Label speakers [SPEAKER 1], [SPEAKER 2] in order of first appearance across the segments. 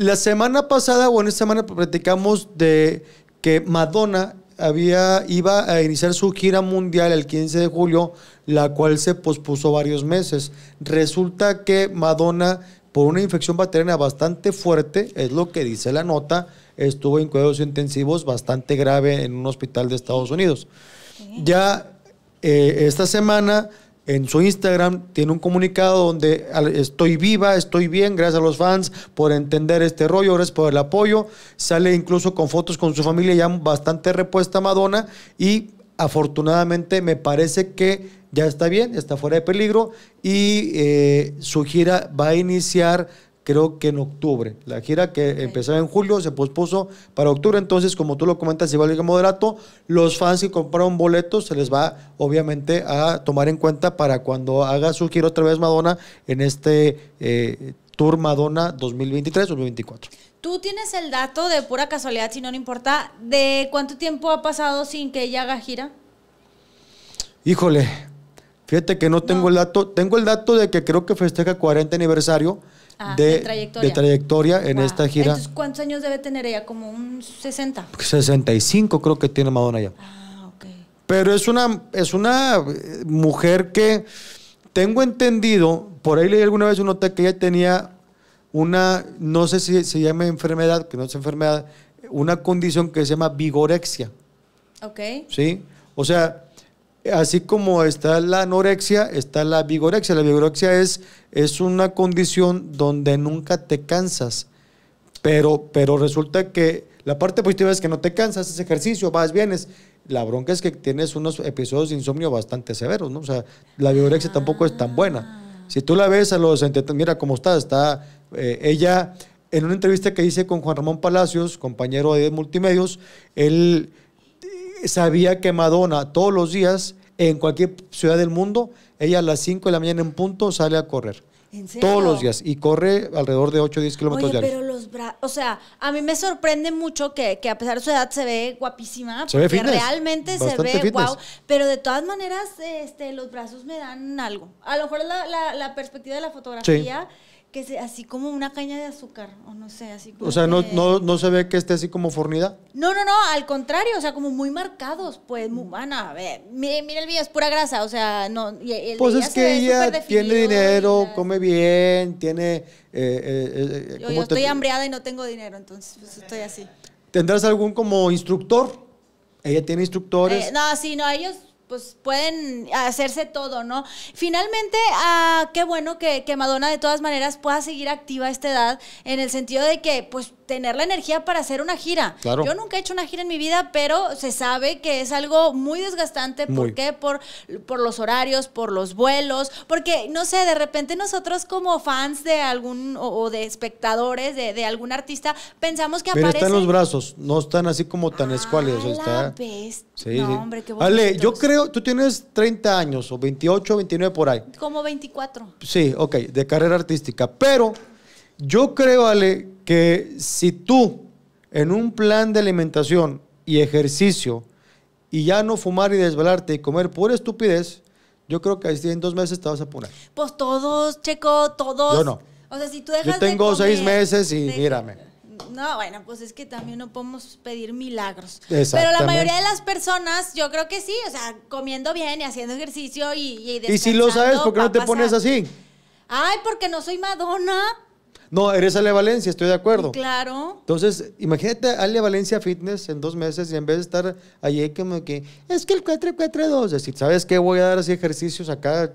[SPEAKER 1] La semana pasada, bueno, esta semana platicamos de que Madonna había, iba a iniciar su gira mundial el 15 de julio, la cual se pospuso varios meses. Resulta que Madonna, por una infección bacteriana bastante fuerte, es lo que dice la nota, estuvo en cuidados intensivos bastante grave en un hospital de Estados Unidos. Ya eh, esta semana en su Instagram tiene un comunicado donde estoy viva, estoy bien, gracias a los fans por entender este rollo, gracias por el apoyo. Sale incluso con fotos con su familia ya bastante repuesta Madonna y afortunadamente me parece que ya está bien, está fuera de peligro y eh, su gira va a iniciar creo que en octubre. La gira que empezó empezaba en julio se pospuso para octubre. Entonces, como tú lo comentas, igual a que moderato, los fans que compraron boletos se les va, obviamente, a tomar en cuenta para cuando haga su gira otra vez Madonna en este eh, Tour Madonna 2023-2024.
[SPEAKER 2] ¿Tú tienes el dato de pura casualidad, si no, no importa, de cuánto tiempo ha pasado sin que ella haga gira?
[SPEAKER 1] Híjole, fíjate que no tengo el dato. Tengo el dato de que creo que festeja 40 aniversario Ah, de, trayectoria. en esta gira.
[SPEAKER 2] ¿cuántos años debe tener ella? Como un 60.
[SPEAKER 1] 65 creo que tiene Madonna ya. Ah, ok. Pero es una, es una eh, mujer que tengo entendido, por ahí leí alguna vez una nota que ella tenía una, no sé si se llama enfermedad, que no es enfermedad, una condición que se llama vigorexia. Ok. ¿Sí? O sea, Así como está la anorexia, está la vigorexia. La vigorexia es, es una condición donde nunca te cansas, pero, pero resulta que la parte positiva es que no te cansas, haces ejercicio, vas, vienes. La bronca es que tienes unos episodios de insomnio bastante severos, ¿no? O sea, la vigorexia tampoco es tan buena. Ah. Si tú la ves a los... Mira cómo está, está... Eh, ella, en una entrevista que hice con Juan Ramón Palacios, compañero de Multimedios, él sabía que Madonna todos los días, en cualquier ciudad del mundo, ella a las 5 de la mañana en punto sale a correr.
[SPEAKER 2] ¿En serio? Todos los días.
[SPEAKER 1] Y corre alrededor de 8 o 10 kilómetros diarios. Pero
[SPEAKER 2] los brazos. O sea, a mí me sorprende mucho que, que, a pesar de su edad se ve guapísima. Se Realmente se ve guau, Pero de todas maneras, este, los brazos me dan algo. A lo mejor la, la, la perspectiva de la fotografía que así como una caña de azúcar, o no sé, así como. O sea, no, no,
[SPEAKER 1] no se ve que esté así como fornida.
[SPEAKER 2] No, no, no, al contrario, o sea, como muy marcados, pues, muy, a ver, mire, el video, es pura grasa, o sea, no. pues es que ella tiene
[SPEAKER 1] dinero, come bien, tiene. Eh, eh, eh, eh yo, estoy
[SPEAKER 2] hambriada y no tengo dinero, entonces pues, estoy así.
[SPEAKER 1] ¿Tendrás algún como instructor? Ella tiene instructores.
[SPEAKER 2] no, sí, no, ellos pues pueden hacerse todo, ¿no? Finalmente, ah, qué bueno que, Madonna de todas maneras pueda seguir activa a esta edad, en el sentido de que, pues, tener la energía para hacer una gira. Yo nunca he hecho una gira en mi vida, pero se sabe que es algo muy desgastante. ¿Por qué? Por, los horarios, por los vuelos, porque, no sé, de repente nosotros como fans de algún, o, de espectadores de, algún artista, pensamos que aparecen están los
[SPEAKER 1] brazos, no están así como tan ah, escuálidos.
[SPEAKER 2] no, hombre, qué Ale, yo
[SPEAKER 1] creo tú tienes 30 años o 28, 29 por ahí.
[SPEAKER 2] Como 24.
[SPEAKER 1] Sí, ok, de carrera artística. Pero yo creo, Ale, que si tú en un plan de alimentación y ejercicio y ya no fumar y desvelarte y comer pura estupidez, yo creo que en dos meses te vas a poner.
[SPEAKER 2] Pues todos, Checo, todos. Yo no. O sea, si tú dejas Yo tengo seis meses y mírame. No, bueno, pues es que también no podemos pedir milagros. Pero la mayoría de las personas, yo creo que sí, o sea, comiendo bien y haciendo ejercicio y Y, ¿Y si lo sabes, ¿por qué no te pones así? Ay, porque no soy Madonna.
[SPEAKER 1] No, eres Ale Valencia, estoy de acuerdo.
[SPEAKER 2] Claro.
[SPEAKER 1] Entonces, imagínate Ale Valencia Fitness en dos meses y en vez de estar allí como que, es que el 442, decir, ¿sabes qué? Voy a dar así ejercicios acá.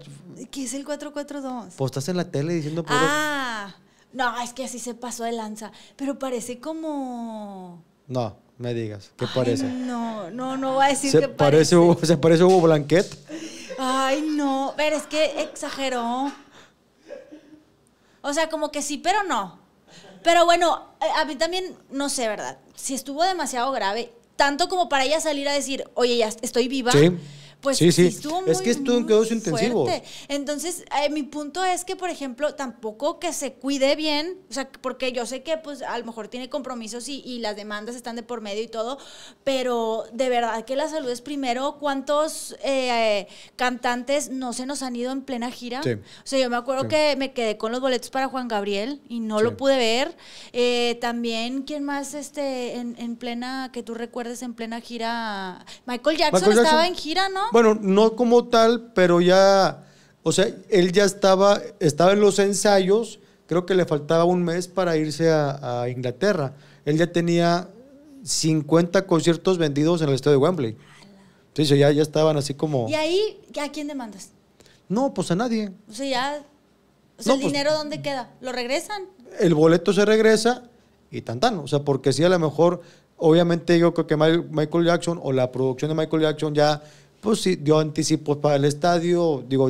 [SPEAKER 2] ¿Qué es el 442?
[SPEAKER 1] Pues estás en la tele diciendo...
[SPEAKER 2] Ah no, es que así se pasó de lanza, pero parece como...
[SPEAKER 1] No, me digas, ¿qué parece?
[SPEAKER 2] No, no, no voy a decir que parece. parece.
[SPEAKER 1] se parece Hugo Blanquet.
[SPEAKER 2] Ay, no, pero es que exageró. O sea, como que sí, pero no. Pero bueno, eh, a mí también, no sé, ¿verdad? Si estuvo demasiado grave, tanto como para ella salir a decir, oye, ya estoy viva. Sí pues sí, Estuvo es que estuvo muy fuerte Entonces, eh, mi punto es que, por ejemplo, tampoco que se cuide bien, o sea, porque yo sé que pues a lo mejor tiene compromisos y, las demandas están de por medio y todo, pero de verdad que la salud es primero. ¿Cuántos eh, cantantes no se nos han ido en plena gira? O sea, yo me acuerdo que me quedé con los boletos para Juan Gabriel y no lo pude ver. Eh, también, ¿quién más este en, plena, que tú recuerdes en plena gira? Michael Jackson. estaba en gira, ¿no?
[SPEAKER 1] Bueno, no como tal, pero ya, o sea, él ya estaba, estaba en los ensayos, creo que le faltaba un mes para irse a, Inglaterra. Él ya tenía 50 conciertos vendidos en el estadio de Wembley. Sí, ya, ya estaban así como... ¿Y
[SPEAKER 2] ahí a quién demandas?
[SPEAKER 1] No, pues a nadie.
[SPEAKER 2] O sea, ya... O sea, ¿el pues dinero dónde queda? ¿Lo regresan?
[SPEAKER 1] El boleto se regresa y tantano O sea, porque si a lo mejor, obviamente yo creo que Michael Jackson o la producción de Michael Jackson ya pues sí, dio anticipos para el estadio, digo,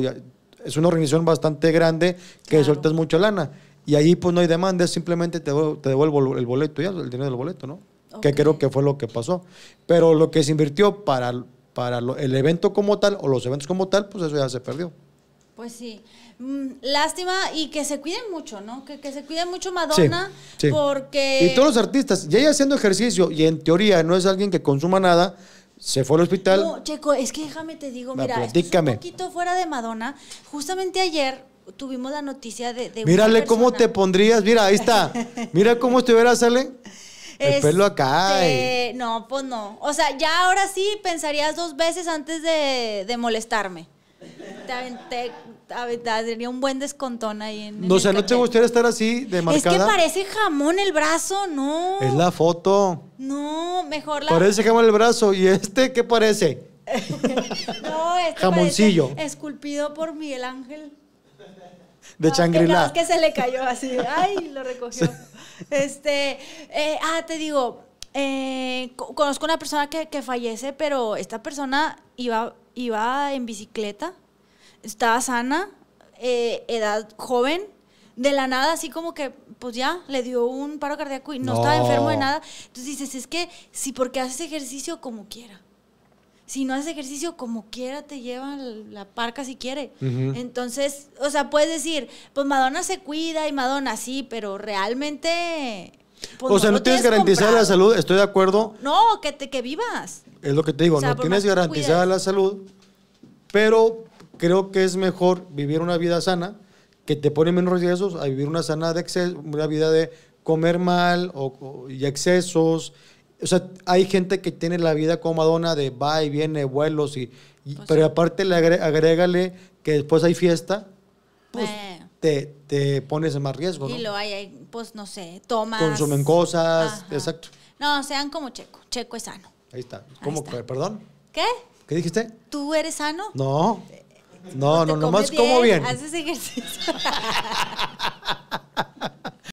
[SPEAKER 1] es una organización bastante grande que sueltas mucha lana. Y ahí pues no hay demanda, simplemente te devuelvo, el boleto, ya, el dinero del boleto, ¿no? Que creo que fue lo que pasó. Pero lo que se invirtió para, para el evento como tal o los eventos como tal, pues eso ya se perdió.
[SPEAKER 2] Pues sí. Mm, lástima y que se cuiden mucho, ¿no? Que, se cuide mucho Madonna porque... Y todos los
[SPEAKER 1] artistas, ya ella haciendo ejercicio y en teoría no es alguien que consuma nada, se fue al hospital. No,
[SPEAKER 2] Checo, es que déjame te digo, mira, un poquito fuera de Madonna. Justamente ayer tuvimos la noticia de. de Mírale cómo te
[SPEAKER 1] pondrías, mira, ahí está. Mira cómo estuvieras, sale.
[SPEAKER 2] El este, pelo acá. No, pues no. O sea, ya ahora sí pensarías dos veces antes de, molestarme. te, tenía un buen descontón ahí en.
[SPEAKER 1] No, o no te gustaría estar así de marcada. Es que parece
[SPEAKER 2] jamón el brazo, no. Es
[SPEAKER 1] la foto.
[SPEAKER 2] No, mejor la. Parece
[SPEAKER 1] jamón el brazo. ¿Y este qué parece?
[SPEAKER 2] no, este Jamoncillo. esculpido por Miguel Ángel.
[SPEAKER 1] De no, que,
[SPEAKER 2] se le cayó así. Ay, lo recogió. Este. Eh, ah, te digo. Eh, conozco una persona que, fallece, pero esta persona iba, iba en bicicleta estaba sana, eh, edad joven, de la nada, así como que, pues ya, le dio un paro cardíaco y no, estaba enfermo de nada. Entonces dices, es que si porque haces ejercicio como quiera. Si no haces ejercicio como quiera, te llevan la parca si quiere. Entonces, o sea, puedes decir, pues Madonna se cuida y Madonna sí, pero realmente pues, o sea, no, tienes, garantizada la
[SPEAKER 1] salud, estoy de acuerdo.
[SPEAKER 2] No, que, te, que vivas.
[SPEAKER 1] Es lo que te digo, no tienes garantizada la salud, pero creo que es mejor vivir una vida sana, que te pone menos riesgos, a vivir una sana de exceso, una vida de comer mal y excesos. O sea, hay gente que tiene la vida como Madonna de va y viene, vuelos, y, pues pero aparte le agrégale que después hay fiesta, pues eh. te, te, pones en más riesgo. Y lo
[SPEAKER 2] hay, pues no sé, tomas. Consumen cosas, exacto. No, sean como Checo, Checo es sano.
[SPEAKER 1] Ahí está. ¿Cómo? Perdón. ¿Qué? ¿Qué dijiste?
[SPEAKER 2] ¿Tú eres sano?
[SPEAKER 1] No. No, no, nomás como bien. Haces
[SPEAKER 2] ejercicio.